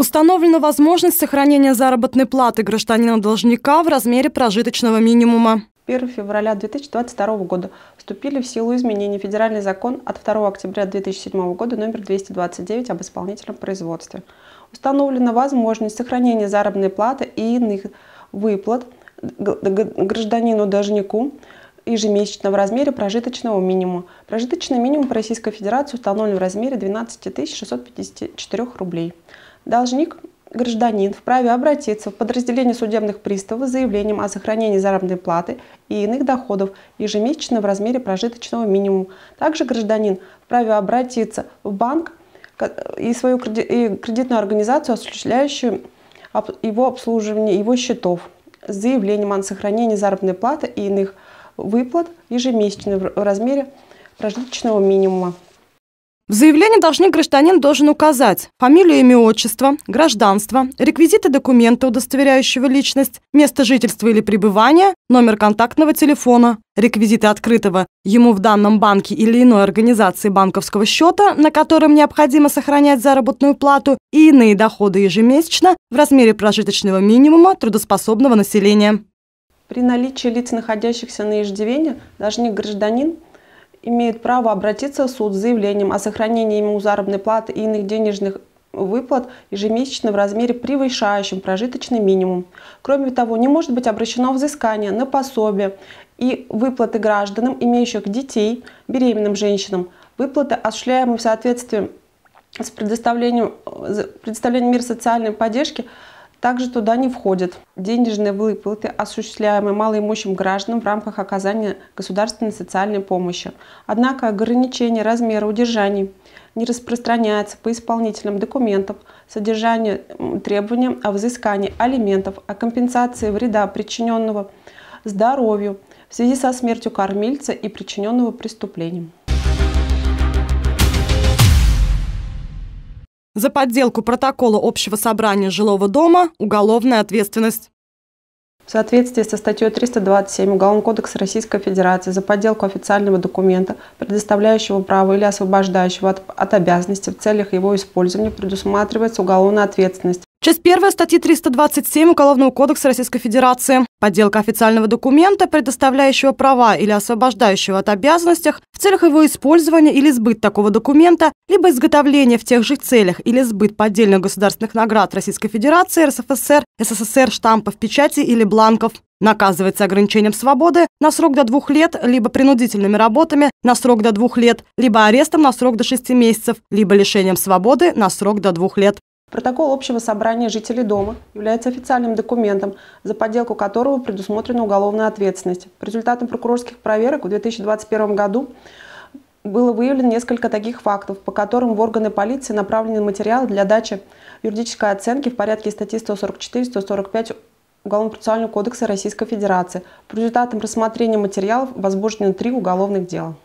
Установлена возможность сохранения заработной платы гражданина-должника в размере прожиточного минимума. 1 февраля 2022 года вступили в силу изменения в федеральный закон от 2 октября 2007 года номер 229 об исполнительном производстве. Установлена возможность сохранения заработной платы и иных выплат гражданину-должнику ежемесячно в размере прожиточного минимума. Прожиточный минимум по Российской Федерации установлен в размере 12 654 рублей. Должник гражданин вправе обратиться в подразделение судебных приставов с заявлением о сохранении заработной платы и иных доходов ежемесячно в размере прожиточного минимума. Также гражданин вправе обратиться в банк э, и свою кредитную организацию, осуществляющую его обслуживание его счетов, с заявлением о сохранении заработной платы и иных выплат ежемесячно в размере прожиточного минимума. В заявлении должник гражданин должен указать фамилию, имя, отчество, гражданство, реквизиты документа, удостоверяющего личность, место жительства или пребывания, номер контактного телефона, реквизиты открытого ему в данном банке или иной организации банковского счета, на котором необходимо сохранять заработную плату и иные доходы ежемесячно в размере прожиточного минимума трудоспособного населения. При наличии лиц, находящихся на иждивении, должник гражданин – имеют право обратиться в суд с заявлением о сохранении ему заработной платы и иных денежных выплат ежемесячно в размере, превышающем прожиточный минимум. Кроме того, не может быть обращено взыскание на пособие и выплаты гражданам, имеющих детей, беременным женщинам, выплаты, осуществляемые в соответствии с предоставлением, э, предоставлением мир социальной поддержки, также туда не входят денежные выплаты, осуществляемые малоимущим гражданам в рамках оказания государственной социальной помощи. Однако ограничение размера удержаний не распространяется по исполнителям документов, содержанию требования о взыскании алиментов, о компенсации вреда, причиненного здоровью в связи со смертью кормильца и причиненного преступлением. За подделку протокола общего собрания жилого дома уголовная ответственность. В соответствии со статьей 327 Уголовного кодекса Российской Федерации за подделку официального документа, предоставляющего право или освобождающего от, от обязанности в целях его использования, предусматривается уголовная ответственность Часть первая статьи 327 Уголовного кодекса Российской Федерации. Подделка официального документа, предоставляющего права или освобождающего от обязанностях в целях его использования или сбыт такого документа, либо изготовление в тех же целях или сбыт поддельных государственных наград Российской Федерации, РСФСР, СССР, штампов, печати или бланков. Наказывается ограничением свободы на срок до двух лет, либо принудительными работами на срок до двух лет, либо арестом на срок до шести месяцев, либо лишением свободы на срок до двух лет. Протокол общего собрания жителей дома является официальным документом, за подделку которого предусмотрена уголовная ответственность. По результатам прокурорских проверок в 2021 году было выявлено несколько таких фактов, по которым в органы полиции направлены материалы для дачи юридической оценки в порядке статьи 144-145 Уголовно-процессуального кодекса Российской Федерации. По результатам рассмотрения материалов возбуждено три уголовных дела.